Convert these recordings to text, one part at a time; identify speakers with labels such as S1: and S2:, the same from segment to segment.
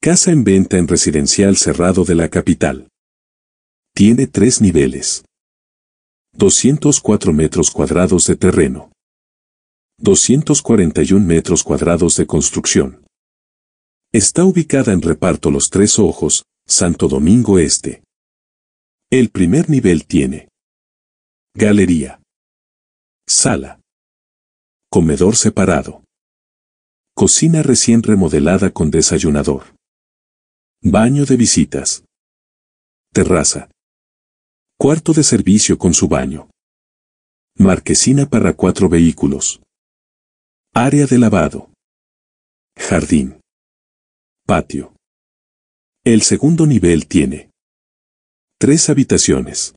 S1: Casa en venta en residencial cerrado de la capital. Tiene tres niveles. 204 metros cuadrados de terreno. 241 metros cuadrados de construcción. Está ubicada en reparto Los Tres Ojos, Santo Domingo Este.
S2: El primer nivel tiene Galería. Sala. Comedor separado. Cocina recién remodelada con desayunador. Baño de visitas. Terraza. Cuarto de servicio con su baño. Marquesina para
S3: cuatro vehículos. Área de lavado. Jardín. Patio. El segundo nivel tiene
S2: tres habitaciones.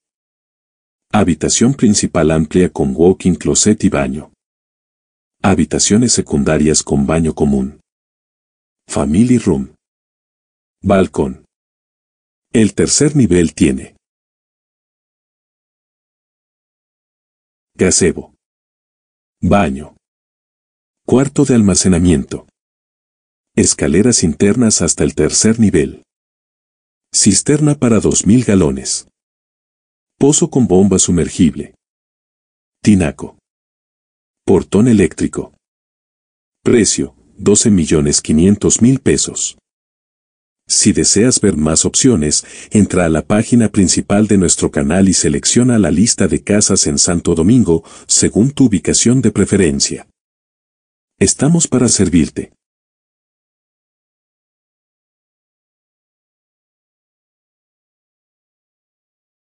S2: Habitación principal amplia con walking closet y baño. Habitaciones secundarias con baño común.
S3: Family room. Balcón. El tercer nivel tiene gazebo, baño, cuarto de almacenamiento,
S1: escaleras internas hasta el tercer nivel, cisterna para 2.000 galones,
S2: pozo con bomba sumergible, tinaco, portón eléctrico. Precio, 12.500.000
S1: pesos. Si deseas ver más opciones, entra a la página principal de nuestro canal y selecciona la lista de casas en Santo Domingo, según tu
S3: ubicación de preferencia. Estamos para servirte.